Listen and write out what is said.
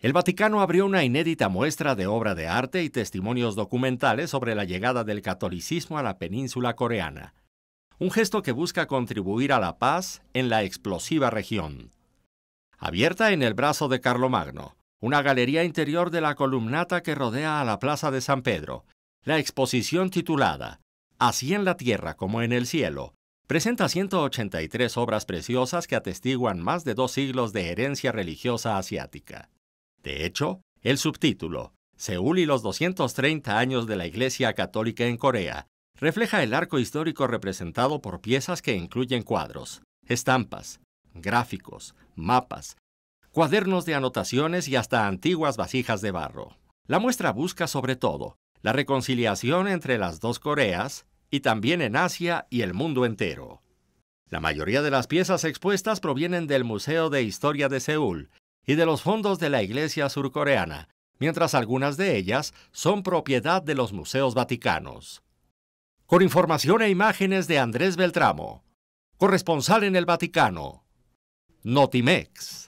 El Vaticano abrió una inédita muestra de obra de arte y testimonios documentales sobre la llegada del catolicismo a la península coreana, un gesto que busca contribuir a la paz en la explosiva región. Abierta en el brazo de Carlomagno, una galería interior de la columnata que rodea a la Plaza de San Pedro, la exposición titulada Así en la tierra como en el cielo, presenta 183 obras preciosas que atestiguan más de dos siglos de herencia religiosa asiática. De hecho, el subtítulo, Seúl y los 230 años de la Iglesia Católica en Corea, refleja el arco histórico representado por piezas que incluyen cuadros, estampas, gráficos, mapas, cuadernos de anotaciones y hasta antiguas vasijas de barro. La muestra busca sobre todo la reconciliación entre las dos Coreas y también en Asia y el mundo entero. La mayoría de las piezas expuestas provienen del Museo de Historia de Seúl, y de los fondos de la Iglesia surcoreana, mientras algunas de ellas son propiedad de los museos vaticanos. Con información e imágenes de Andrés Beltramo, corresponsal en el Vaticano, Notimex.